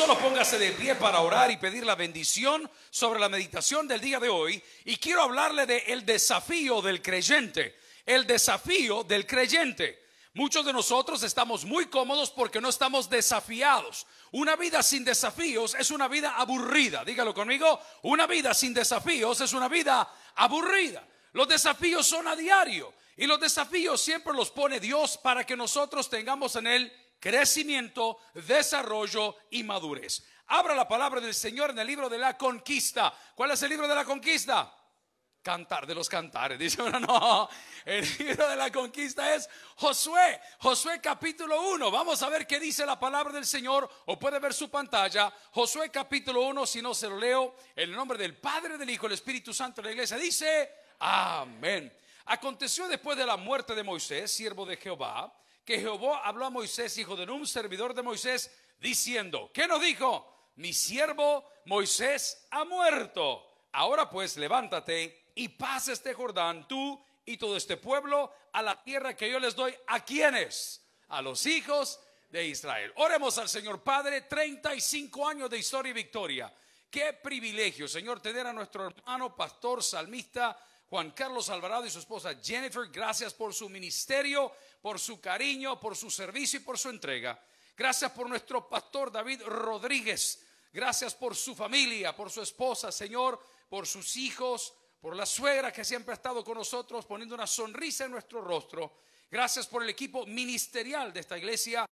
solo póngase de pie para orar y pedir la bendición sobre la meditación del día de hoy. Y quiero hablarle del el desafío del creyente. El desafío del creyente. Muchos de nosotros estamos muy cómodos porque no estamos desafiados. Una vida sin desafíos es una vida aburrida. Dígalo conmigo. Una vida sin desafíos es una vida aburrida. Los desafíos son a diario. Y los desafíos siempre los pone Dios para que nosotros tengamos en Él crecimiento, desarrollo y madurez. Abra la palabra del Señor en el libro de la conquista. ¿Cuál es el libro de la conquista? Cantar de los cantares. Dice, no, el libro de la conquista es Josué, Josué capítulo 1. Vamos a ver qué dice la palabra del Señor o puede ver su pantalla. Josué capítulo 1, si no se lo leo, en el nombre del Padre, del Hijo, el Espíritu Santo de la iglesia. Dice, amén. Aconteció después de la muerte de Moisés, siervo de Jehová, que Jehová habló a Moisés, hijo de Nun, servidor de Moisés, diciendo, ¿qué nos dijo? Mi siervo Moisés ha muerto. Ahora pues levántate y pase este Jordán, tú y todo este pueblo, a la tierra que yo les doy. ¿A quiénes? A los hijos de Israel. Oremos al Señor Padre, 35 años de historia y victoria. Qué privilegio, Señor, tener a nuestro hermano, pastor, salmista, Juan Carlos Alvarado y su esposa Jennifer, gracias por su ministerio, por su cariño, por su servicio y por su entrega. Gracias por nuestro pastor David Rodríguez. Gracias por su familia, por su esposa, Señor, por sus hijos, por la suegra que siempre ha estado con nosotros poniendo una sonrisa en nuestro rostro. Gracias por el equipo ministerial de esta iglesia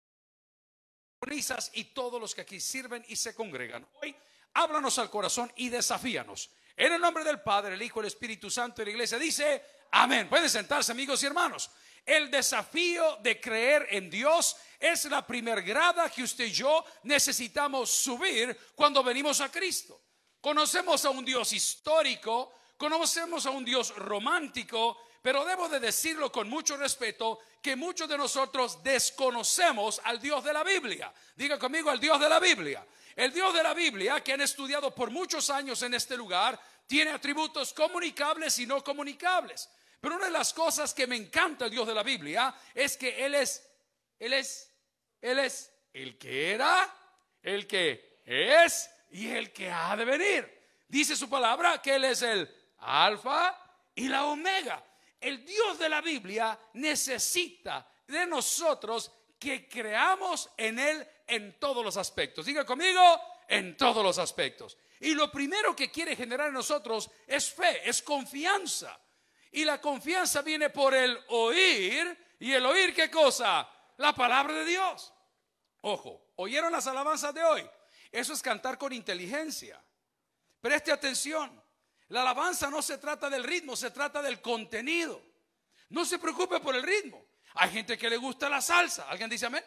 y todos los que aquí sirven y se congregan. Hoy háblanos al corazón y desafíanos. En el nombre del Padre, el Hijo, el Espíritu Santo y la iglesia dice, amén. Pueden sentarse amigos y hermanos. El desafío de creer en Dios es la primer grada que usted y yo necesitamos subir cuando venimos a Cristo. Conocemos a un Dios histórico, conocemos a un Dios romántico, pero debo de decirlo con mucho respeto que muchos de nosotros desconocemos al Dios de la Biblia. Diga conmigo al Dios de la Biblia. El Dios de la Biblia, que han estudiado por muchos años en este lugar, tiene atributos comunicables y no comunicables. Pero una de las cosas que me encanta el Dios de la Biblia es que Él es, Él es, Él es el que era, el que es y el que ha de venir. Dice su palabra que Él es el alfa y la omega. El Dios de la Biblia necesita de nosotros que creamos en Él en todos los aspectos. Diga conmigo, en todos los aspectos. Y lo primero que quiere generar en nosotros es fe, es confianza. Y la confianza viene por el oír. ¿Y el oír qué cosa? La palabra de Dios. Ojo, ¿oyeron las alabanzas de hoy? Eso es cantar con inteligencia. Preste atención. La alabanza no se trata del ritmo, se trata del contenido. No se preocupe por el ritmo. Hay gente que le gusta la salsa. ¿Alguien dice amén?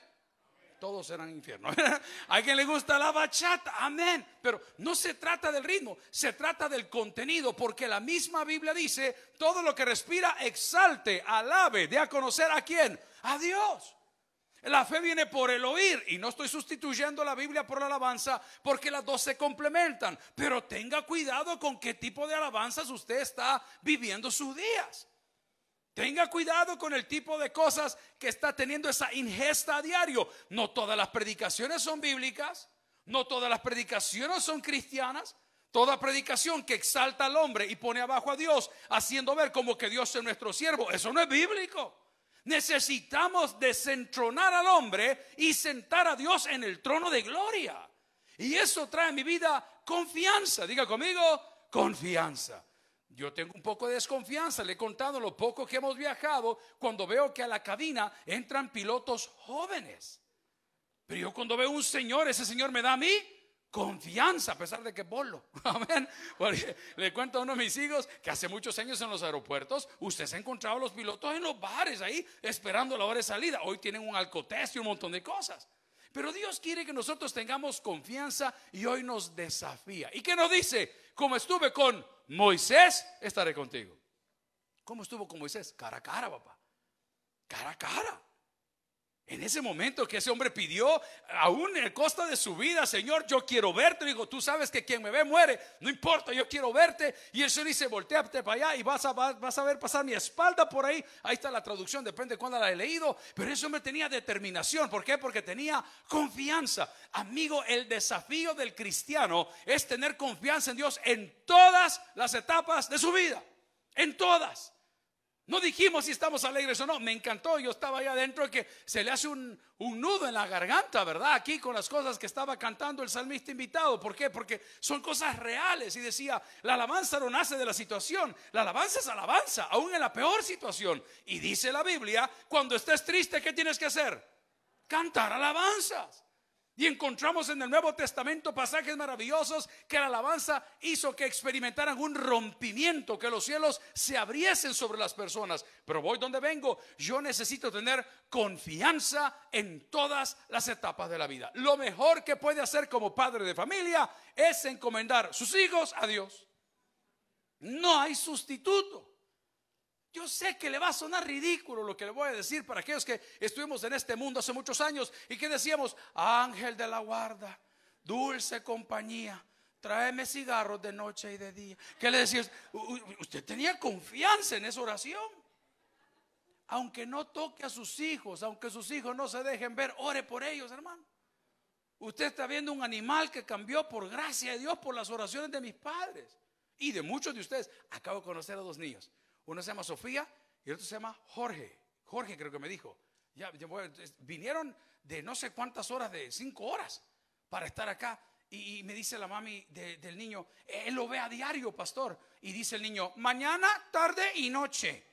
todos eran infierno. ¿A quien le gusta la bachata? Amén. Pero no se trata del ritmo, se trata del contenido, porque la misma Biblia dice, todo lo que respira, exalte, alabe, dé a conocer a quién, a Dios. La fe viene por el oír y no estoy sustituyendo la Biblia por la alabanza porque las dos se complementan, pero tenga cuidado con qué tipo de alabanzas usted está viviendo sus días. Tenga cuidado con el tipo de cosas que está teniendo esa ingesta a diario. No todas las predicaciones son bíblicas, no todas las predicaciones son cristianas. Toda predicación que exalta al hombre y pone abajo a Dios, haciendo ver como que Dios es nuestro siervo, eso no es bíblico. Necesitamos desentronar al hombre y sentar a Dios en el trono de gloria. Y eso trae a mi vida confianza. Diga conmigo, confianza. Yo tengo un poco de desconfianza, le he contado lo poco que hemos viajado cuando veo que a la cabina entran pilotos jóvenes. Pero yo cuando veo un señor, ese señor me da a mí confianza, a pesar de que bolo. le cuento a uno de mis hijos que hace muchos años en los aeropuertos, usted se encontrado a los pilotos en los bares ahí, esperando la hora de salida. Hoy tienen un test y un montón de cosas. Pero Dios quiere que nosotros tengamos confianza y hoy nos desafía. ¿Y qué nos dice? Como estuve con Moisés, estaré contigo. ¿Cómo estuvo con Moisés? Cara a cara, papá. Cara a cara. En ese momento que ese hombre pidió, aún en el costa de su vida, Señor, yo quiero verte. Digo, tú sabes que quien me ve muere, no importa, yo quiero verte. Y el Señor dice, volteate para allá y vas a, vas a ver pasar mi espalda por ahí. Ahí está la traducción, depende de cuándo la he leído. Pero ese hombre tenía determinación. ¿Por qué? Porque tenía confianza. Amigo, el desafío del cristiano es tener confianza en Dios en todas las etapas de su vida. En todas. No dijimos si estamos alegres o no. Me encantó, yo estaba ahí adentro que se le hace un, un, nudo en la garganta, ¿verdad? Aquí con las cosas que estaba cantando el salmista invitado. ¿Por qué? Porque son cosas reales. Y decía, la alabanza no nace de la situación. La alabanza es alabanza, aún en la peor situación. Y dice la Biblia, cuando estés triste, ¿qué tienes que hacer? Cantar alabanzas. Y encontramos en el Nuevo Testamento pasajes maravillosos que la alabanza hizo que experimentaran un rompimiento, que los cielos se abriesen sobre las personas. Pero voy donde vengo, yo necesito tener confianza en todas las etapas de la vida. Lo mejor que puede hacer como padre de familia es encomendar sus hijos a Dios. No hay sustituto. Yo sé que le va a sonar ridículo lo que le voy a decir para aquellos que estuvimos en este mundo hace muchos años y que decíamos, ángel de la guarda, dulce compañía, tráeme cigarros de noche y de día. ¿Qué le decías? Usted tenía confianza en esa oración. Aunque no toque a sus hijos, aunque sus hijos no se dejen ver, ore por ellos, hermano. Usted está viendo un animal que cambió por gracia de Dios por las oraciones de mis padres y de muchos de ustedes. Acabo de conocer a dos niños. Uno se llama Sofía y el otro se llama Jorge. Jorge creo que me dijo. Ya, vinieron de no sé cuántas horas, de cinco horas, para estar acá. Y, me dice la mami del niño, eh, él lo ve a diario, pastor. Y dice el niño, mañana, tarde y noche.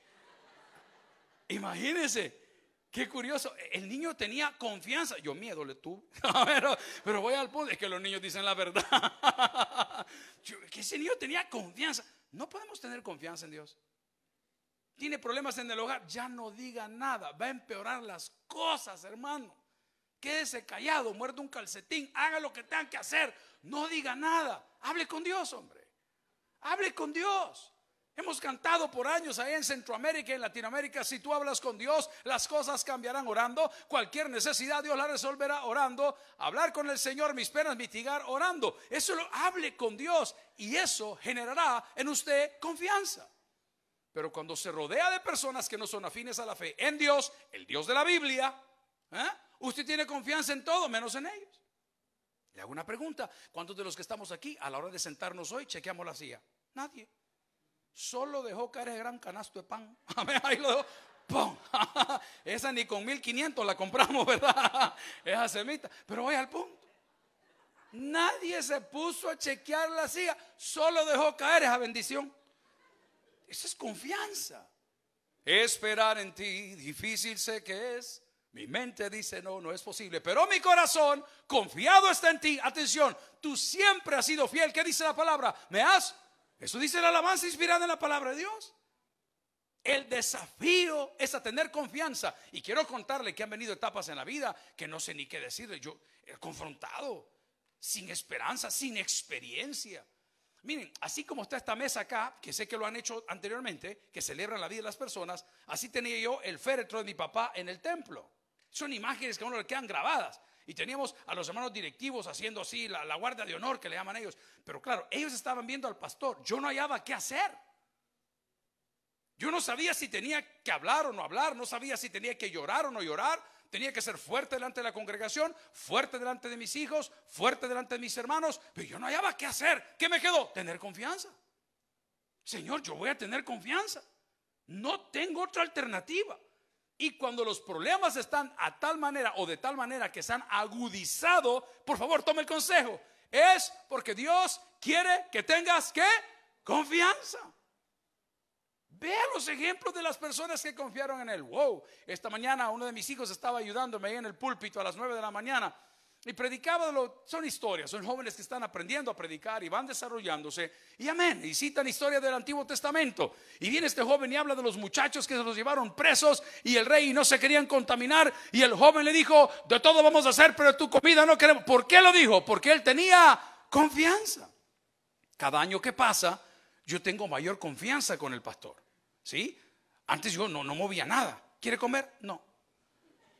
Imagínense, Qué curioso, e-, el niño tenía confianza. Yo miedo le tuve, pero, pero, voy al punto, es que los niños dicen la verdad. que ese niño tenía confianza. No podemos tener confianza en Dios tiene problemas en el hogar, ya no diga nada, va a empeorar las cosas, hermano. Quédese callado, muerde un calcetín, haga lo que tenga que hacer, no diga nada, hable con Dios, hombre. Hable con Dios. Hemos cantado por años ahí en Centroamérica y en Latinoamérica, si tú hablas con Dios, las cosas cambiarán orando, cualquier necesidad Dios la resolverá orando, hablar con el Señor, mis penas mitigar orando. Eso lo hable con Dios y eso generará en usted confianza. Pero cuando se rodea de personas que no son afines a la fe en Dios, el Dios de la Biblia, ¿eh? usted tiene confianza en todo menos en ellos. Le hago una pregunta. ¿Cuántos de los que estamos aquí a la hora de sentarnos hoy chequeamos la silla? Nadie. Solo dejó caer el gran canasto de pan. Ahí lo Esa ni con 1500 la compramos, ¿verdad? Esa semita. Pero voy al punto. Nadie se puso a chequear la silla. Solo dejó caer esa bendición. Eso es confianza. Esperar en ti, difícil sé que es. Mi mente dice, no, no es posible. Pero mi corazón, confiado está en ti. Atención, tú siempre has sido fiel. ¿Qué dice la palabra? ¿Me has? Eso dice la alabanza inspirada en la palabra de Dios. El desafío es a tener confianza. Y quiero contarle que han venido etapas en la vida que no sé ni qué decirle. Yo he confrontado, sin esperanza, sin experiencia. Miren, así como está esta mesa acá, que sé que lo han hecho anteriormente, que celebran la vida de las personas, así tenía yo el féretro de mi papá en el templo. Son imágenes que a uno le quedan grabadas. Y teníamos a los hermanos directivos haciendo así, la, la guardia de honor que le llaman ellos. Pero claro, ellos estaban viendo al pastor. Yo no hallaba qué hacer. Yo no sabía si tenía que hablar o no hablar, no sabía si tenía que llorar o no llorar, tenía que ser fuerte delante de la congregación, fuerte delante de mis hijos, fuerte delante de mis hermanos, pero yo no hallaba qué hacer. ¿Qué me quedó? Tener confianza. Señor, yo voy a tener confianza. No tengo otra alternativa. Y cuando los problemas están a tal manera o de tal manera que se han agudizado, por favor, tome el consejo. Es porque Dios quiere que tengas que confianza. Vea los ejemplos de las personas que confiaron en Él. Wow, esta mañana uno de mis hijos estaba ayudándome ahí en el púlpito a las 9 de la mañana y predicaba, son historias, son jóvenes que están aprendiendo a predicar y van desarrollándose. Y amén, y citan historias del Antiguo Testamento. Y viene este joven y habla de los muchachos que se los llevaron presos y el rey no se querían contaminar. Y el joven le dijo, de todo vamos a hacer, pero tu comida no queremos. ¿Por qué lo dijo? Porque él tenía confianza. Cada año que pasa, yo tengo mayor confianza con el pastor. ¿Sí? Antes yo no, no movía nada. ¿Quiere comer? No.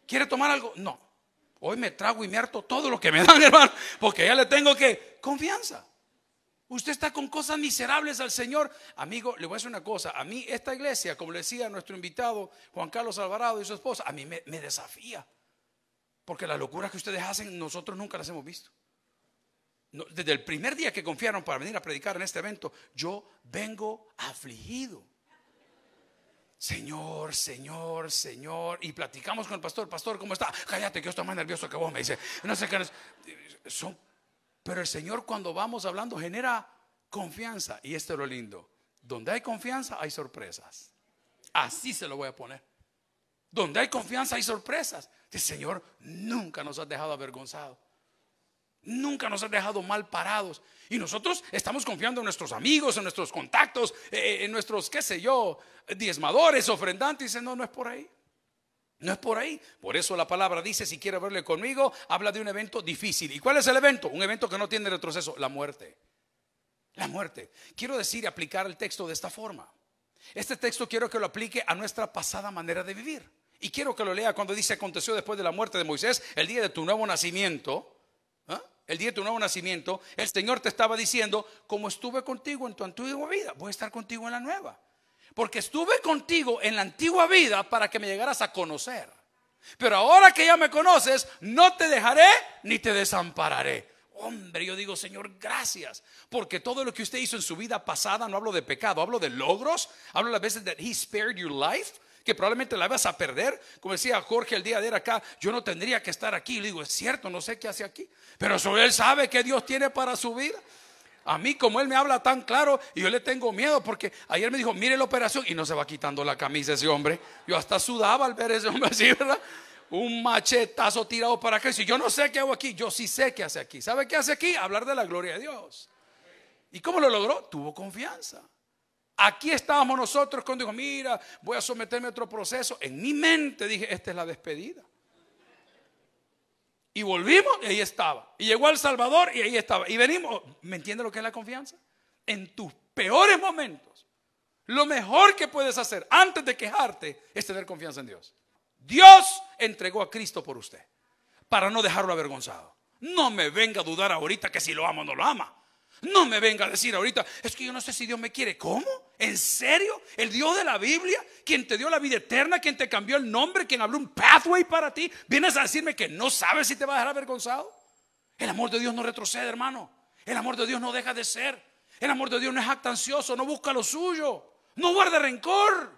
¿Quiere tomar algo? No. Hoy me trago y me harto todo lo que me dan, hermano, porque ya le tengo que confianza. Usted está con cosas miserables al Señor. Amigo, le voy a decir una cosa. A mí esta iglesia, como le decía nuestro invitado Juan Carlos Alvarado y su esposa, a mí me, desafía. Porque las locuras que ustedes hacen, nosotros nunca las hemos visto. desde el primer día que confiaron para venir a predicar en este evento, yo vengo afligido. Señor, Señor, Señor. Y platicamos con el pastor, pastor, ¿cómo está? Cállate, que yo estoy más nervioso que vos, me dice. No sé qué. Son, pero el Señor cuando vamos hablando genera confianza. Y esto es lo lindo. Donde hay confianza hay sorpresas. Así se lo voy a poner. Donde hay confianza hay sorpresas. El Señor nunca nos ha dejado avergonzados. Nunca nos han dejado mal parados. Y nosotros estamos confiando en nuestros amigos, en nuestros contactos, eh, eh, en nuestros, qué sé yo, diezmadores, ofrendantes. Y dice, no, no es por ahí. No es por ahí. Por eso la palabra dice, si quiere verle conmigo, habla de un evento difícil. ¿Y cuál es el evento? Un evento que no tiene retroceso, la muerte. La muerte. Quiero decir y aplicar el texto de esta forma. Este texto quiero que lo aplique a nuestra pasada manera de vivir. Y quiero que lo lea cuando dice, aconteció después de la muerte de Moisés, el día de tu nuevo nacimiento el día de tu nuevo nacimiento, el Señor te estaba diciendo, como estuve contigo en tu antigua vida, voy a estar contigo en la nueva. Porque estuve contigo en la antigua vida para que me llegaras a conocer. Pero ahora que ya me conoces, no te dejaré ni te desampararé. Hombre, yo digo, Señor, gracias, porque todo lo que usted hizo en su vida pasada, no hablo de pecado, hablo de logros, hablo las veces that He spared your life, que probablemente la vas a perder. Como decía Jorge el día de acá, yo no tendría que estar aquí. Le digo, es cierto, no sé qué hace aquí. Pero sobre él sabe que Dios tiene para su vida. A mí, como él me habla tan claro, y yo le tengo miedo porque ayer me dijo, mire la operación, y no se va quitando la camisa ese hombre. Yo hasta sudaba al ver ese hombre así, ¿verdad? Un machetazo tirado para acá. si yo no sé qué hago aquí, yo sí sé qué hace aquí. ¿Sabe qué hace aquí? Hablar de la gloria de Dios. ¿Y cómo lo logró? Tuvo confianza. Aquí estábamos nosotros cuando dijo, mira, voy a someterme a otro proceso. En mi mente dije, esta es la despedida. Y volvimos y ahí estaba. Y llegó el Salvador y ahí estaba. Y venimos. ¿Me entiende lo que es la confianza? En tus peores momentos, lo mejor que puedes hacer antes de quejarte es tener confianza en Dios. Dios entregó a Cristo por usted para no dejarlo avergonzado. No me venga a dudar ahorita que si lo amo o no lo ama. No me venga a decir ahorita, es que yo no sé si Dios me quiere. ¿Cómo? ¿En serio? ¿El Dios de la Biblia? ¿Quien te dio la vida eterna? ¿Quien te cambió el nombre? ¿Quien habló un pathway para ti? ¿Vienes a decirme que no sabes si te vas a dejar avergonzado? El amor de Dios no retrocede, hermano. El amor de Dios no deja de ser. El amor de Dios no es ansioso no busca lo suyo. No guarda rencor.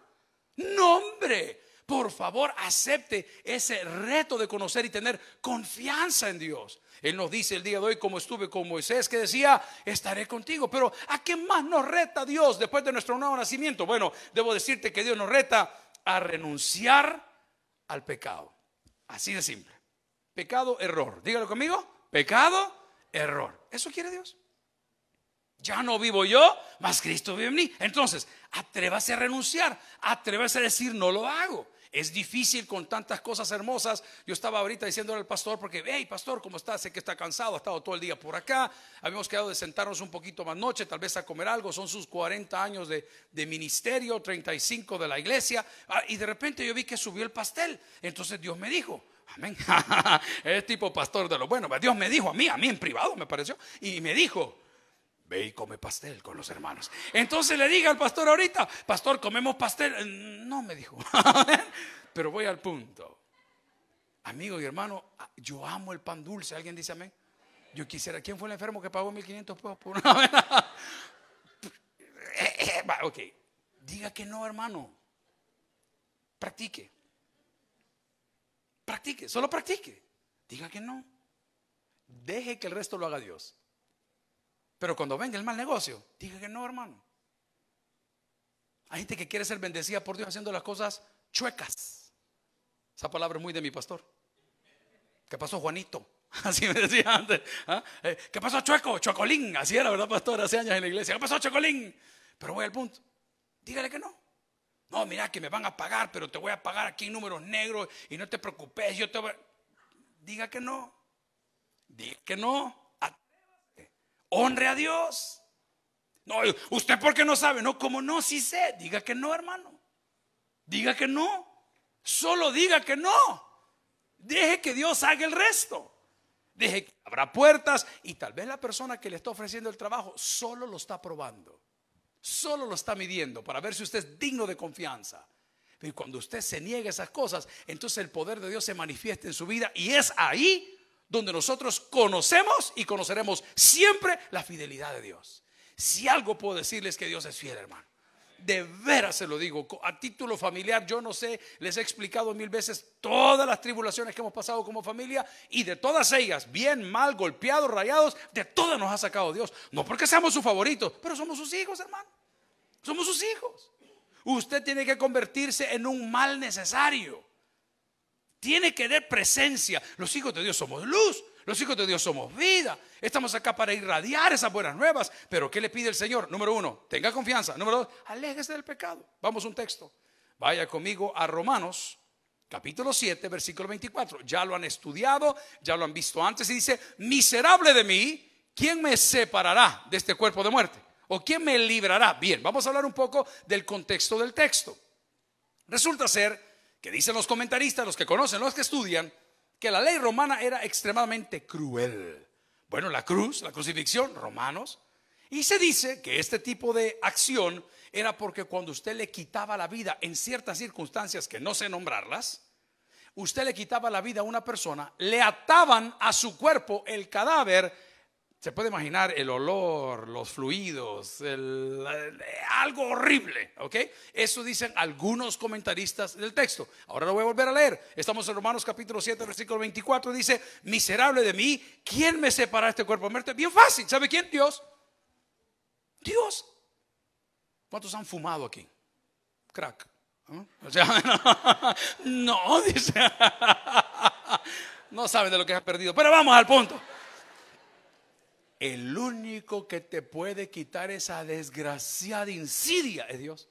No, hombre. Por favor, acepte ese reto de conocer y tener confianza en Dios. Él nos dice el día de hoy, como estuve con Moisés, que decía, estaré contigo. Pero ¿a qué más nos reta Dios después de nuestro nuevo nacimiento? Bueno, debo decirte que Dios nos reta a renunciar al pecado. Así de simple. Pecado, error. Dígalo conmigo. Pecado, error. ¿Eso quiere Dios? Ya no vivo yo, más Cristo vive en mí. Entonces, atrévase a renunciar, atrévase a decir, no lo hago. Es difícil con tantas cosas hermosas. Yo estaba ahorita diciéndole al pastor, porque, hey, pastor, ¿cómo está? Sé que está cansado, ha estado todo el día por acá. Habíamos quedado de sentarnos un poquito más noche, tal vez a comer algo. Son sus 40 años de, ministerio, 35 de la iglesia. Ah, y de repente yo vi que subió el pastel. Entonces Dios me dijo, amén. es tipo pastor de lo bueno. Dios me dijo a mí, a mí en privado me pareció. Y me dijo, Ve y come pastel con los hermanos. Entonces le diga al pastor ahorita, pastor, comemos pastel. Eh, no me dijo, pero voy al punto. Amigo y hermano, ah, yo amo el pan dulce. ¿Alguien dice amén? Yo quisiera, ¿quién fue el enfermo que pagó 1500 pesos por una eh, eh, va, ok, diga que no, hermano. Practique. Practique, solo practique. Diga que no. Deje que el resto lo haga Dios. Pero cuando venga el mal negocio, diga que no, hermano. Hay gente que quiere ser bendecida por Dios haciendo las cosas chuecas. Esa palabra es muy de mi pastor. ¿Qué pasó, Juanito? Así me decía antes. ¿ah? Eh, ¿Qué pasó, Chueco? Chocolín. Así era, ¿verdad, pastor? Hace años en la iglesia. ¿Qué pasó, Chocolín? Pero voy al punto. Dígale que no. No, mira que me van a pagar, pero te voy a pagar aquí en números negros y no te preocupes, yo te Diga que no. Diga que no honre a Dios. No, usted porque no sabe, no, como no, sí sé, diga que no, hermano. Diga que no. Solo diga que no. Deje que Dios haga el resto. Deje que abra puertas y tal vez la persona que le está ofreciendo el trabajo solo lo está probando. Solo lo está midiendo para ver si usted es digno de confianza. Y cuando usted se niega esas cosas, entonces el poder de Dios se manifiesta en su vida y es ahí donde nosotros conocemos y conoceremos siempre la fidelidad de Dios. Si algo puedo decirles que Dios es fiel, hermano. De veras se lo digo, a título familiar, yo no sé, les he explicado mil veces todas las tribulaciones que hemos pasado como familia y de todas ellas, bien, mal, golpeados, rayados, de todas nos ha sacado Dios. No porque seamos sus favoritos, pero somos sus hijos, hermano. Somos sus hijos. Usted tiene que convertirse en un mal necesario. Tiene que dar presencia. Los hijos de Dios somos luz. Los hijos de Dios somos vida. Estamos acá para irradiar esas buenas nuevas. Pero ¿qué le pide el Señor? Número uno, tenga confianza. Número dos, aléjese del pecado. Vamos a un texto. Vaya conmigo a Romanos capítulo 7, versículo 24. Ya lo han estudiado, ya lo han visto antes y dice, miserable de mí, ¿quién me separará de este cuerpo de muerte? ¿O quién me librará? Bien, vamos a hablar un poco del contexto del texto. Resulta ser que dicen los comentaristas, los que conocen, los que estudian, que la ley romana era extremadamente cruel. Bueno, la cruz, la crucifixión, romanos. Y se dice que este tipo de acción era porque cuando usted le quitaba la vida en ciertas circunstancias que no sé nombrarlas, usted le quitaba la vida a una persona, le ataban a su cuerpo el cadáver se puede imaginar el olor, los fluidos, algo horrible, ¿ok? Eso dicen algunos comentaristas del texto. Ahora lo voy a volver a leer. Estamos en Romanos capítulo 7, versículo 24. Dice, miserable de mí, ¿quién me separa este cuerpo de Bien fácil, ¿sabe quién? Dios. Dios. ¿Cuántos han fumado aquí? Crack. no, no dice. No saben de lo que has perdido. Pero vamos al punto. El único que te puede quitar esa desgraciada insidia es Dios.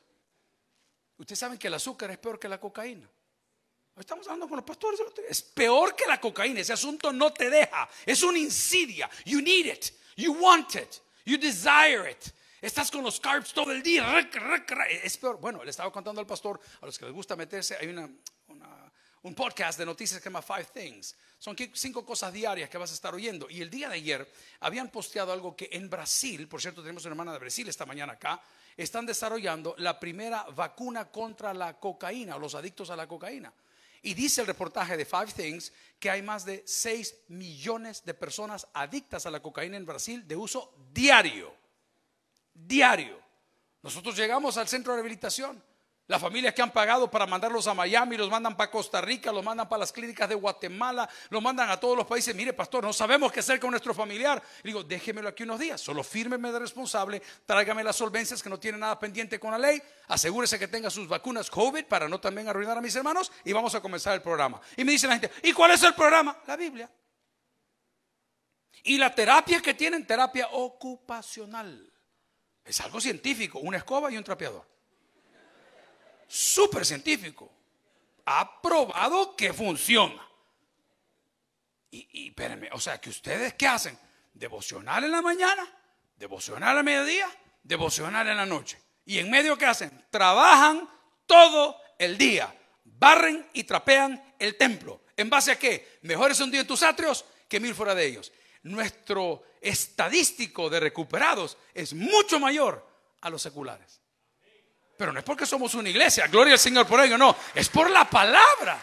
Ustedes saben que el azúcar es peor que la cocaína. Estamos hablando con los pastores. Es peor que la cocaína. Ese asunto no te deja. Es una insidia. You need it. You want it. You desire it. Estás con los carbs todo el día. Es peor. Bueno, le estaba contando al pastor, a los que les gusta meterse, hay una, un podcast de noticias que se llama Five Things. Son cinco cosas diarias que vas a estar oyendo. Y el día de ayer habían posteado algo que en Brasil, por cierto, tenemos una hermana de Brasil esta mañana acá, están desarrollando la primera vacuna contra la cocaína, O los adictos a la cocaína. Y dice el reportaje de Five Things que hay más de 6 millones de personas adictas a la cocaína en Brasil de uso diario. Diario. Nosotros llegamos al centro de rehabilitación las familias que han pagado para mandarlos a Miami, los mandan para Costa Rica, los mandan para las clínicas de Guatemala, los mandan a todos los países. Mire, pastor, no sabemos qué hacer con nuestro familiar. Le digo, déjemelo aquí unos días, solo fírmeme de responsable, tráigame las solvencias que no tiene nada pendiente con la ley, asegúrese que tenga sus vacunas COVID para no también arruinar a mis hermanos y vamos a comenzar el programa. Y me dice la gente, ¿y cuál es el programa? La Biblia. Y la terapia que tienen, terapia ocupacional. Es algo científico, una escoba y un trapeador súper científico. Ha probado que funciona. Y, y espérenme, o sea, que ustedes qué hacen? Devocional en la mañana, devocional a mediodía, devocional en la noche. ¿Y en medio qué hacen? Trabajan todo el día. Barren y trapean el templo. ¿En base a qué? Mejor es un día en tus atrios que mil fuera de ellos. Nuestro estadístico de recuperados es mucho mayor a los seculares. Pero no es porque somos una iglesia, gloria al Señor por ello, no, es por la palabra.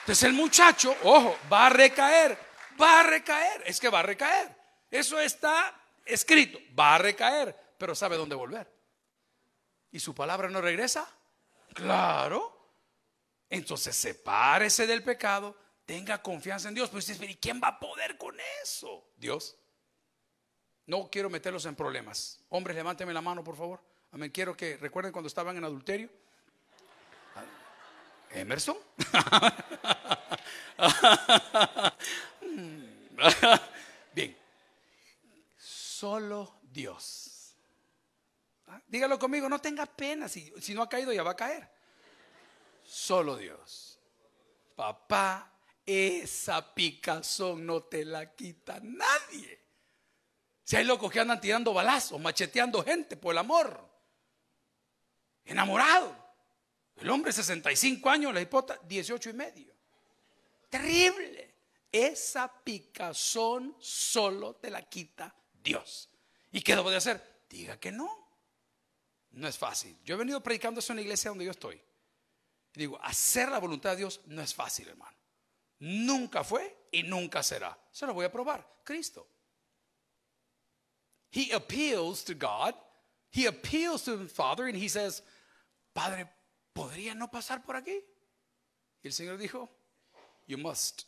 Entonces el muchacho, ojo, va a recaer, va a recaer, es que va a recaer. Eso está escrito, va a recaer, pero sabe dónde volver. ¿Y su palabra no regresa? Claro. Entonces sepárese del pecado, tenga confianza en Dios. Pero pues ¿y quién va a poder con eso? Dios. No quiero meterlos en problemas. Hombres, levánteme la mano, por favor. Amén. Quiero que recuerden cuando estaban en adulterio. Ah, Emerson. Bien. Solo Dios. Ah, dígalo conmigo, no tenga pena. Si, si no ha caído, ya va a caer. Solo Dios. Papá, esa picazón no te la quita nadie. Si hay locos que andan tirando balazos, macheteando gente por el amor enamorado. El hombre 65 años, la hipota 18 y medio. Terrible. Esa picazón solo te la quita Dios. ¿Y qué debo de hacer? Diga que no. No es fácil. Yo he venido predicando eso en la iglesia donde yo estoy. Digo, hacer la voluntad de Dios no es fácil, hermano. Nunca fue y nunca será. Se lo voy a probar. Cristo. He appeals to God. He appeals to the Father and he says, Padre, ¿podría no pasar por aquí? Y el Señor dijo, You must.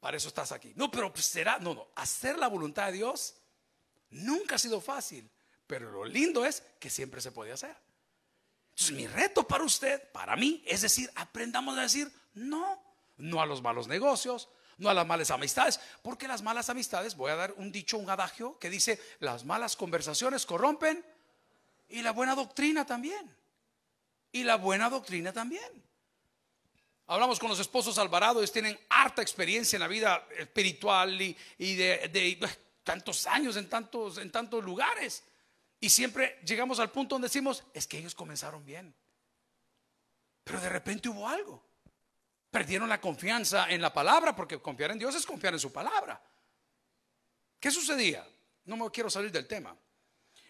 Para eso estás aquí. No, pero será, no, no. Hacer la voluntad de Dios nunca ha sido fácil, pero lo lindo es que siempre se puede hacer. Entonces, mi reto para usted, para mí, es decir, aprendamos a decir no, no a los malos negocios, no a las malas amistades, porque las malas amistades, voy a dar un dicho, un adagio que dice, las malas conversaciones corrompen y la buena doctrina también. Y la buena doctrina también. Hablamos con los esposos Alvarados ellos tienen harta experiencia en la vida espiritual y, de, tantos años en tantos, en tantos lugares. Y siempre llegamos al punto donde decimos, es que ellos comenzaron bien. Pero de repente hubo algo. Perdieron la confianza en la palabra, porque confiar en Dios es confiar en su palabra. ¿Qué sucedía? No me quiero salir del tema.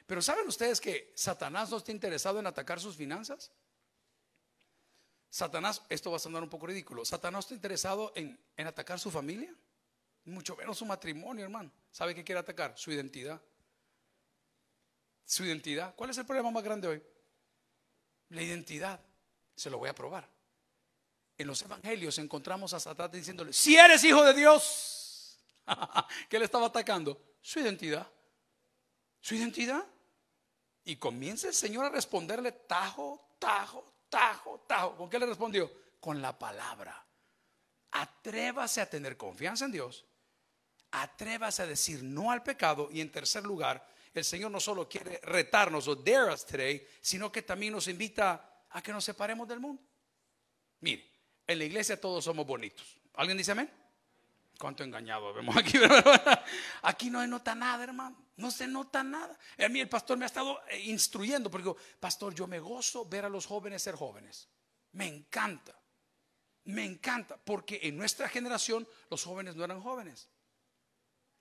Pero ¿saben ustedes que Satanás no está interesado en atacar sus finanzas? Satanás, esto va a sonar un poco ridículo, Satanás está interesado en, atacar su familia, mucho menos su matrimonio, hermano. ¿Sabe qué quiere atacar? Su identidad. Su identidad. ¿Cuál es el problema más grande hoy? La identidad. Se lo voy a probar. En los evangelios encontramos a Satanás diciéndole, si eres hijo de Dios, ¿qué le estaba atacando? Su identidad. Su identidad. Y comienza el Señor a responderle tajo, tajo, tajo, tajo. ¿Con qué le respondió? Con la palabra. Atrévase a tener confianza en Dios. Atrévase a decir no al pecado. Y en tercer lugar, el Señor no solo quiere retarnos o dare us today, sino que también nos invita a que nos separemos del mundo. Mire, en la iglesia todos somos bonitos. ¿Alguien dice amén? ¿Cuánto engañado vemos aquí? Aquí no nota nada, hermano. No se nota nada. A mí el pastor me ha estado eh, instruyendo porque pastor, yo me gozo ver a los jóvenes ser jóvenes. Me encanta. Me encanta porque en nuestra generación los jóvenes no eran jóvenes.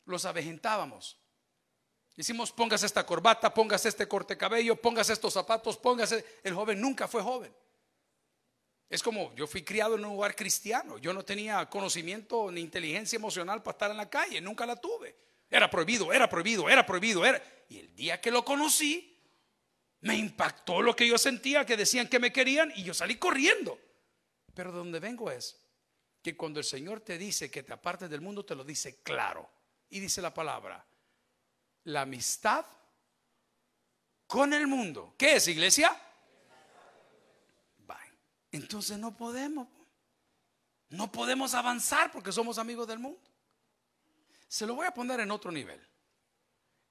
Los avejentábamos. Hicimos, póngase esta corbata, póngase este corte cabello, póngase estos zapatos, póngase... El joven nunca fue joven. Es como, yo fui criado en un lugar cristiano, yo no tenía conocimiento ni inteligencia emocional para estar en la calle, nunca la tuve. Era prohibido, era prohibido, era prohibido. Era... Y el día que lo conocí, me impactó lo que yo sentía, que decían que me querían y yo salí corriendo. Pero donde vengo es que cuando el Señor te dice que te apartes del mundo, te lo dice claro. Y dice la palabra, la amistad con el mundo. ¿Qué es iglesia? Entonces no podemos. No podemos avanzar porque somos amigos del mundo. Se lo voy a poner en otro nivel.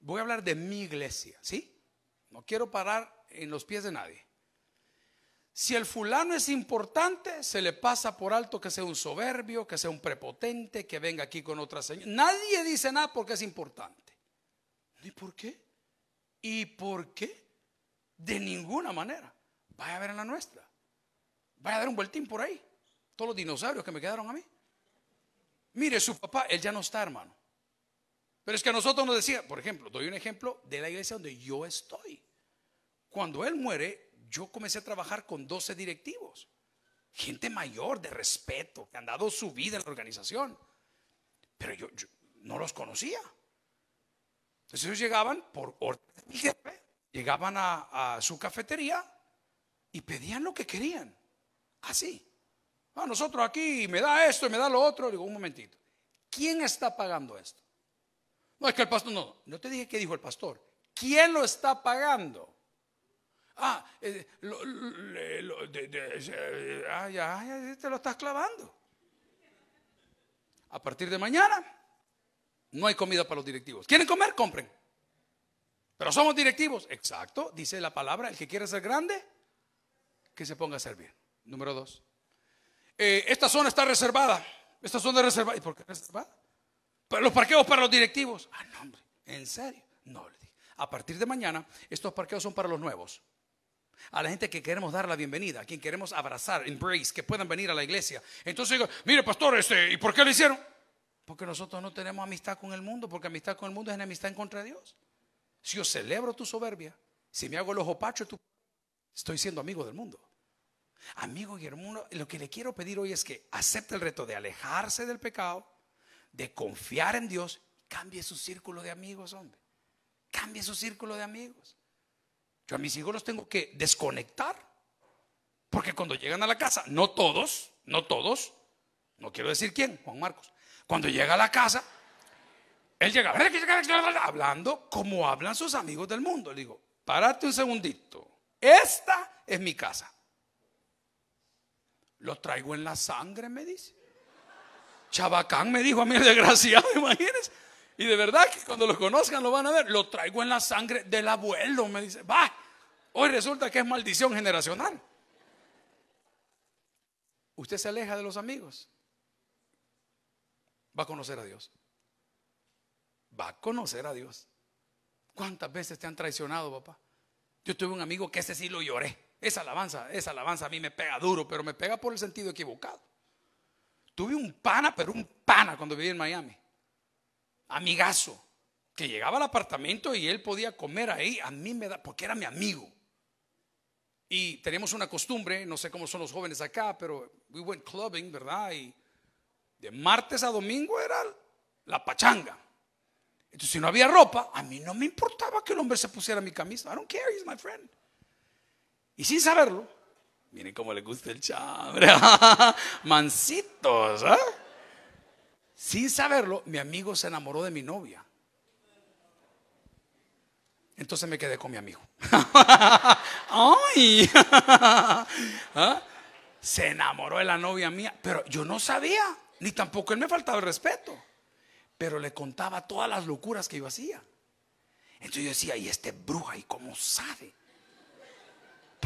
Voy a hablar de mi iglesia, ¿sí? No quiero parar en los pies de nadie. Si el fulano es importante, se le pasa por alto que sea un soberbio, que sea un prepotente, que venga aquí con otra señora. Nadie dice nada porque es importante. ¿Y por qué? ¿Y por qué? De ninguna manera. Vaya a ver en la nuestra. Vaya a dar un vueltín por ahí. Todos los dinosaurios que me quedaron a mí. Mire, su papá, él ya no está, hermano. Pero es que a nosotros nos decía, por ejemplo, doy un ejemplo de la iglesia donde yo estoy. Cuando él muere, yo comencé a trabajar con 12 directivos, gente mayor de respeto, que han dado su vida en la organización. Pero yo, no los conocía. Entonces ellos llegaban por orden mi jefe, llegaban a, su cafetería y pedían lo que querían. Así. A ah, nosotros aquí me da esto y me da lo otro. Digo, un momentito. ¿Quién está pagando esto? No, es que el pastor, no, no te dije qué dijo el pastor. ¿Quién lo está pagando? Ah, te lo estás clavando. A partir de mañana no hay comida para los directivos. ¿Quieren comer? Compren. Pero somos directivos. Exacto, dice la palabra, el que quiere ser grande, que se ponga a servir. Número dos. Eh, esta zona está reservada. Esta zona es reservada. ¿Y por qué reservada? los parqueos para los directivos. Ah, no, hombre, ¿en serio? No, le dije. A partir de mañana, estos parqueos son para los nuevos. A la gente que queremos dar la bienvenida, a quien queremos abrazar, embrace, que puedan venir a la iglesia. Entonces digo, mire, pastor, este, ¿y por qué lo hicieron? Porque nosotros no tenemos amistad con el mundo, porque amistad con el mundo es enemistad en contra de Dios. Si yo celebro tu soberbia, si me hago el ojo pacho, estoy siendo amigo del mundo. Amigo y hermano, lo que le quiero pedir hoy es que acepte el reto de alejarse del pecado de confiar en Dios, cambie su círculo de amigos, hombre. Cambie su círculo de amigos. Yo a mis hijos los tengo que desconectar. Porque cuando llegan a la casa, no todos, no todos, no quiero decir quién, Juan Marcos. Cuando llega a la casa, él llega hablando como hablan sus amigos del mundo. Le digo, párate un segundito. Esta es mi casa. Lo traigo en la sangre, me dice. Chabacán me dijo a mí el desgraciado, imagínense. Y de verdad que cuando los conozcan lo van a ver. Lo traigo en la sangre del abuelo, me dice. Va, hoy resulta que es maldición generacional. Usted se aleja de los amigos. Va a conocer a Dios. Va a conocer a Dios. ¿Cuántas veces te han traicionado, papá? Yo tuve un amigo que ese sí lo lloré. Esa alabanza, esa alabanza a mí me pega duro, pero me pega por el sentido equivocado. Tuve un pana, pero un pana cuando vivía en Miami. Amigazo. Que llegaba al apartamento y él podía comer ahí. A mí me da, porque era mi amigo. Y tenemos una costumbre, no sé cómo son los jóvenes acá, pero we went clubbing, ¿verdad? Y de martes a domingo era la pachanga. Entonces, si no había ropa, a mí no me importaba que el hombre se pusiera mi camisa. I don't care, he's my friend. Y sin saberlo, Miren cómo le gusta el chambre. Mancitos, ¿ah? Sin saberlo, mi amigo se enamoró de mi novia. Entonces me quedé con mi amigo. ¡Ay! ¿Ah? Se enamoró de la novia mía, pero yo no sabía, ni tampoco él me faltaba el respeto, pero le contaba todas las locuras que yo hacía. Entonces yo decía, ¿y este bruja? ¿Y cómo sabe?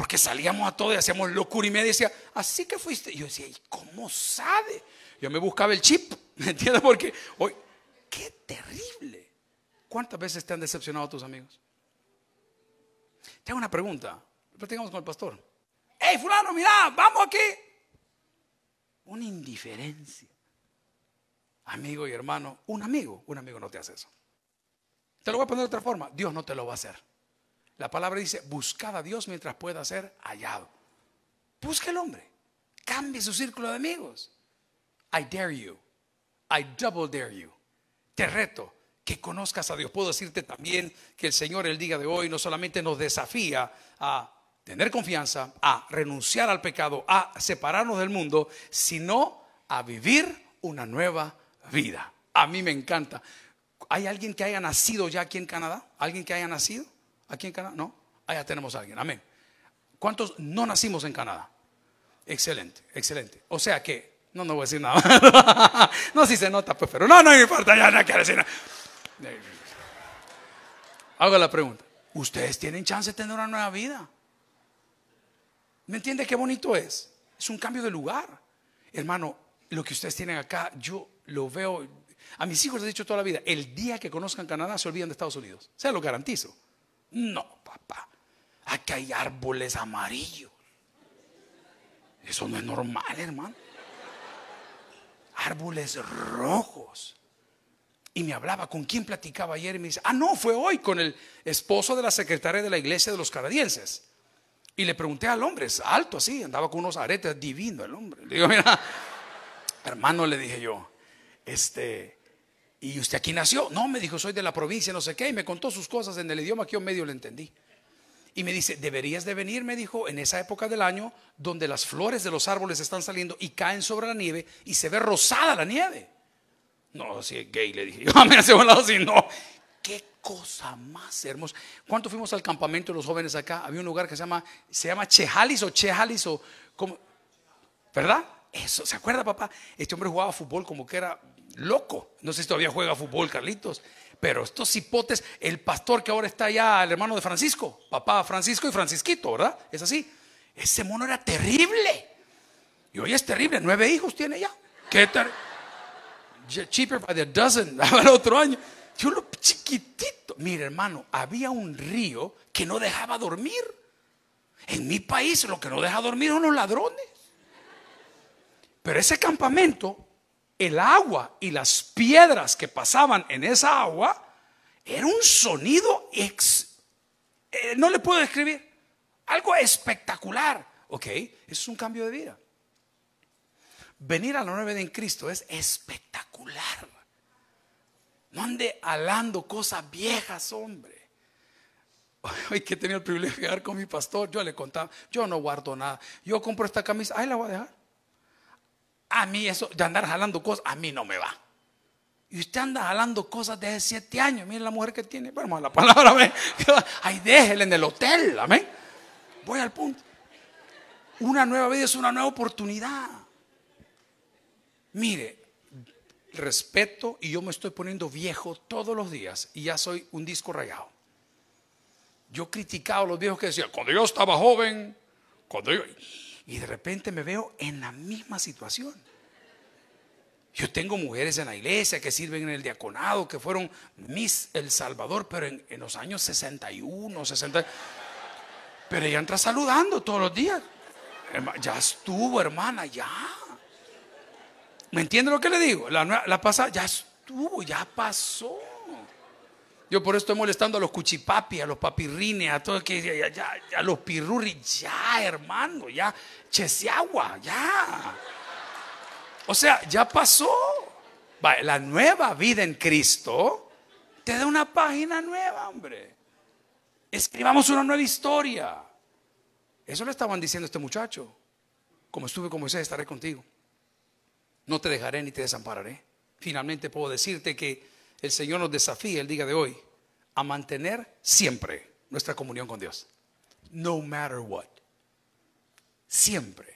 Porque salíamos a todo y hacíamos locura y me decía, así que fuiste. yo decía, ¿y cómo sabe? Yo me buscaba el chip, ¿me entiendes? Porque hoy, qué terrible. ¿Cuántas veces te han decepcionado tus amigos? Tengo una pregunta. Platicamos con el pastor. Ey fulano, mira, vamos aquí! Una indiferencia. Amigo y hermano, un amigo, un amigo no te hace eso. Te lo voy a poner de otra forma. Dios no te lo va a hacer. La palabra dice, buscad a Dios mientras pueda ser hallado. Busca el hombre. Cambie su círculo de amigos. I dare you. I double dare you. Te reto que conozcas a Dios. Puedo decirte también que el Señor el día de hoy no solamente nos desafía a tener confianza, a renunciar al pecado, a separarnos del mundo, sino a vivir una nueva vida. A mí me encanta. ¿Hay alguien que haya nacido ya aquí en Canadá? ¿Alguien que haya nacido? aquí en Canadá? No, allá tenemos a alguien, amén. ¿Cuántos no nacimos en Canadá? Excelente, excelente. O sea que, no, no voy a decir nada. no, si se nota, pues, pero no, no importa, ya no quiero decir nada. Hago la pregunta. Ustedes tienen chance de tener una nueva vida. ¿Me entiende qué bonito es? Es un cambio de lugar. Hermano, lo que ustedes tienen acá, yo lo veo. A mis hijos les he dicho toda la vida, el día que conozcan Canadá se olvidan de Estados Unidos. Se lo garantizo. No, papá. Aquí hay árboles amarillos. Eso no es normal, hermano. Árboles rojos. Y me hablaba, ¿con quién platicaba ayer? Y me dice, ah, no, fue hoy con el esposo de la secretaria de la iglesia de los canadienses. Y le pregunté al hombre, es alto así, andaba con unos aretes, divino el hombre. Le digo, mira, hermano, le dije yo, este, ¿Y usted aquí nació? No, me dijo, soy de la provincia, no sé qué, y me contó sus cosas en el idioma que yo medio le entendí. Y me dice, deberías de venir, me dijo, en esa época del año donde las flores de los árboles están saliendo y caen sobre la nieve y se ve rosada la nieve. No, si es gay, le dije, yo me hace un lado así, no. Qué cosa más hermosa. ¿Cuánto fuimos al campamento de los jóvenes acá? Había un lugar que se llama, se llama Chejalis o Chejalis o como, ¿verdad? Eso, ¿se acuerda, papá? Este hombre jugaba fútbol como que era loco. No sé si todavía juega fútbol, Carlitos. Pero estos hipotes, el pastor que ahora está allá, el hermano de Francisco, papá Francisco y Francisquito, ¿verdad? Es así. Ese mono era terrible. Y hoy es terrible. Nueve hijos tiene ya. Cheaper by the dozen. el otro año. Yo lo chiquitito. Mire hermano, había un río que no dejaba dormir. En mi país lo que no deja dormir son los ladrones. Pero ese campamento el agua y las piedras que pasaban en esa agua, era un sonido, ex, eh, no le puedo describir, algo espectacular. Ok, eso es un cambio de vida. Venir a la nueva en Cristo es espectacular. No ande alando cosas viejas, hombre. Hoy que he el privilegio de llegar con mi pastor, yo le contaba, yo no guardo nada. Yo compro esta camisa, ahí la voy a dejar. A mí eso de andar jalando cosas, a mí no me va. Y usted anda jalando cosas desde siete años. Mire la mujer que tiene. Bueno, la palabra, amén. Ay, déjele en el hotel, amén. Voy al punto. Una nueva vida es una nueva oportunidad. Mire, respeto y yo me estoy poniendo viejo todos los días y ya soy un disco rayado. Yo criticaba a los viejos que decían, cuando yo estaba joven, cuando yo... Y de repente me veo en la misma situación. Yo tengo mujeres en la iglesia que sirven en el diaconado, que fueron Miss El Salvador, pero en, los años 61, 60. Pero ella entra saludando todos los días. Ya estuvo, hermana, ya. ¿Me entiende lo que le digo? La, la pasa, ya estuvo, ya pasó. Yo por eso estoy molestando a los cuchipapi, a los papirrines, a todos que ya, a los pirurris, ya, hermano, ya, cheseagua, ya. O sea, ya pasó. la nueva vida en Cristo te da una página nueva, hombre. Escribamos una nueva historia. Eso le estaban diciendo este muchacho. Como estuve como Moisés, estaré contigo. No te dejaré ni te desampararé. Finalmente puedo decirte que el Señor nos desafía el día de hoy a mantener siempre nuestra comunión con Dios. No matter what. Siempre.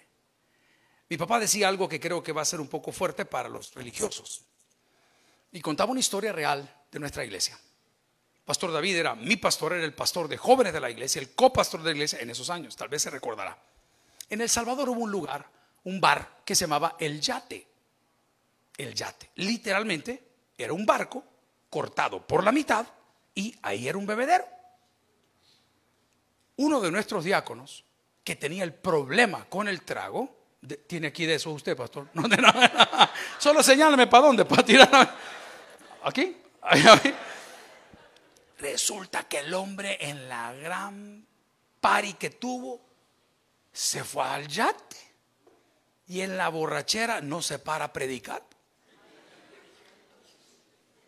Mi papá decía algo que creo que va a ser un poco fuerte para los religiosos. Y contaba una historia real de nuestra iglesia. Pastor David era mi pastor, era el pastor de jóvenes de la iglesia, el copastor de la iglesia en esos años, tal vez se recordará. En El Salvador hubo un lugar, un bar que se llamaba El Yate. El Yate. Literalmente era un barco cortado por la mitad y ahí era un bebedero. Uno de nuestros diáconos, que tenía el problema con el trago, tiene aquí de eso usted, pastor. Solo señálame para dónde, para tirar. ¿Aquí? Resulta que el hombre en la gran pari que tuvo se fue al yate y en la borrachera no se para a predicar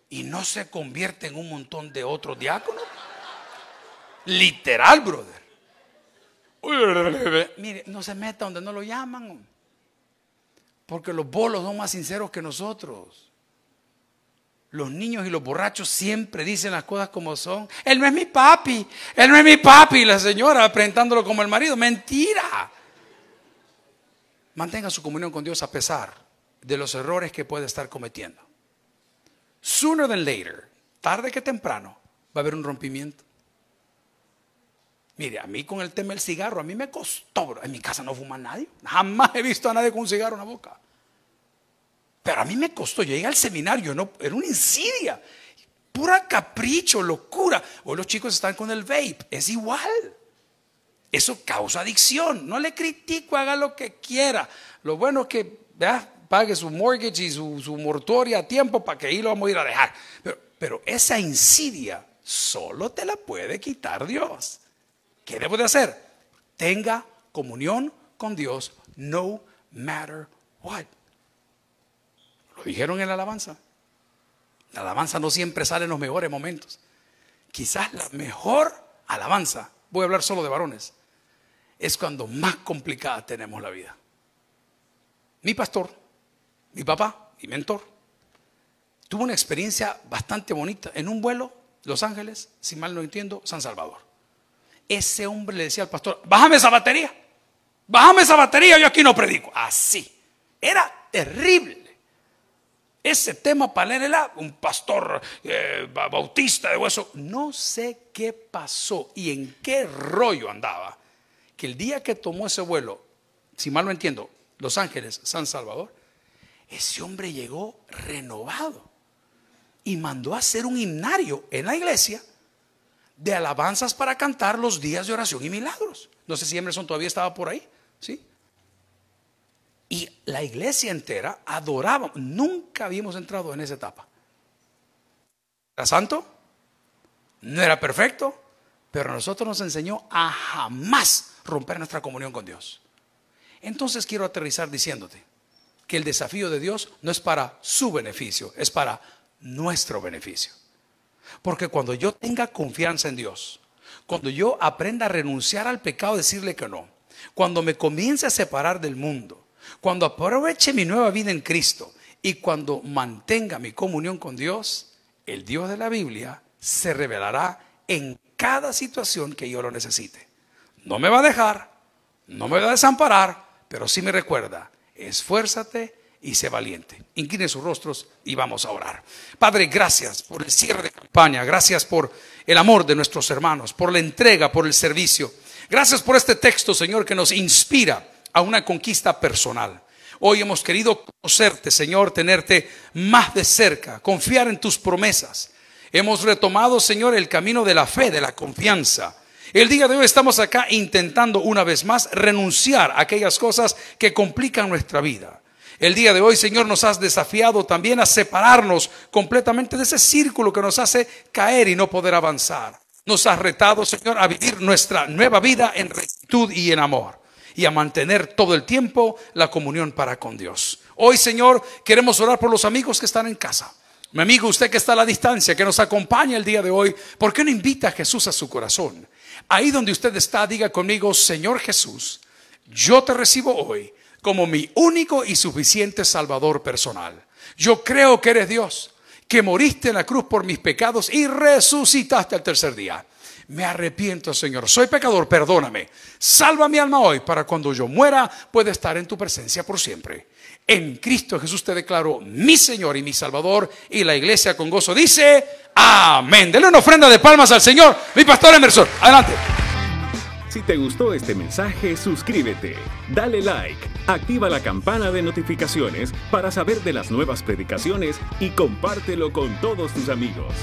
y no se convierte en un montón de otros diáconos. Literal, brother. Mire, no se meta donde no lo llaman. Porque los bolos son más sinceros que nosotros. Los niños y los borrachos siempre dicen las cosas como son. Él no es mi papi, él no es mi papi. La señora presentándolo como el marido. Mentira. Mantenga su comunión con Dios a pesar de los errores que puede estar cometiendo sooner than later, tarde que temprano, va a haber un rompimiento. Mire, a mí con el tema del cigarro, a mí me costó, en mi casa no fuma nadie, jamás he visto a nadie con un cigarro en la boca. Pero a mí me costó, yo llegué al seminario, no, era una insidia, pura capricho, locura. Hoy los chicos están con el vape, es igual. Eso causa adicción, no le critico, haga lo que quiera. Lo bueno es que Vea pague su mortgage y su, su mortuoria a tiempo para que ahí lo vamos a ir a dejar. Pero, pero esa insidia solo te la puede quitar Dios. ¿Qué debo de hacer? Tenga comunión con Dios no matter what. Lo dijeron en la alabanza. La alabanza no siempre sale en los mejores momentos. Quizás la mejor alabanza, voy a hablar solo de varones, es cuando más complicada tenemos la vida. Mi pastor mi papá, mi mentor, tuvo una experiencia bastante bonita en un vuelo, Los Ángeles, si mal no entiendo, San Salvador. Ese hombre le decía al pastor, bájame esa batería, bájame esa batería, yo aquí no predico. Así, era terrible. Ese tema era un pastor eh, bautista de hueso, no sé qué pasó y en qué rollo andaba, que el día que tomó ese vuelo, si mal no entiendo, Los Ángeles, San Salvador, ese hombre llegó renovado y mandó a hacer un himnario en la iglesia de alabanzas para cantar los días de oración y milagros. No sé si Emerson todavía estaba por ahí, ¿sí? Y la iglesia entera adoraba. Nunca habíamos entrado en esa etapa. ¿Era santo? No era perfecto, pero nosotros nos enseñó a jamás romper nuestra comunión con Dios. Entonces quiero aterrizar diciéndote, que el desafío de Dios no es para su beneficio, es para nuestro beneficio. Porque cuando yo tenga confianza en Dios, cuando yo aprenda a renunciar al pecado, decirle que no, cuando me comience a separar del mundo, cuando aproveche mi nueva vida en Cristo y cuando mantenga mi comunión con Dios, el Dios de la Biblia se revelará en cada situación que yo lo necesite. No me va a dejar, no me va a desamparar, pero sí me recuerda esfuérzate y sé valiente. Incline sus rostros y vamos a orar. Padre, gracias por el cierre de campaña, gracias por el amor de nuestros hermanos, por la entrega, por el servicio. Gracias por este texto, Señor, que nos inspira a una conquista personal. Hoy hemos querido conocerte, Señor, tenerte más de cerca, confiar en tus promesas. Hemos retomado, Señor, el camino de la fe, de la confianza. El día de hoy estamos acá intentando una vez más renunciar a aquellas cosas que complican nuestra vida. El día de hoy, Señor, nos has desafiado también a separarnos completamente de ese círculo que nos hace caer y no poder avanzar. Nos has retado, Señor, a vivir nuestra nueva vida en rectitud y en amor y a mantener todo el tiempo la comunión para con Dios. Hoy, Señor, queremos orar por los amigos que están en casa. Mi amigo, usted que está a la distancia, que nos acompaña el día de hoy, ¿por qué no invita a Jesús a su corazón? Ahí donde usted está, diga conmigo, Señor Jesús, yo te recibo hoy como mi único y suficiente Salvador personal. Yo creo que eres Dios, que moriste en la cruz por mis pecados y resucitaste al tercer día. Me arrepiento, Señor. Soy pecador, perdóname. Salva mi alma hoy para cuando yo muera pueda estar en tu presencia por siempre. En Cristo Jesús te declaro mi Señor y mi Salvador. Y la iglesia con gozo dice, Amén. Denle una ofrenda de palmas al Señor, mi pastor Emerson. Adelante. Si te gustó este mensaje, suscríbete, dale like, activa la campana de notificaciones para saber de las nuevas predicaciones y compártelo con todos tus amigos.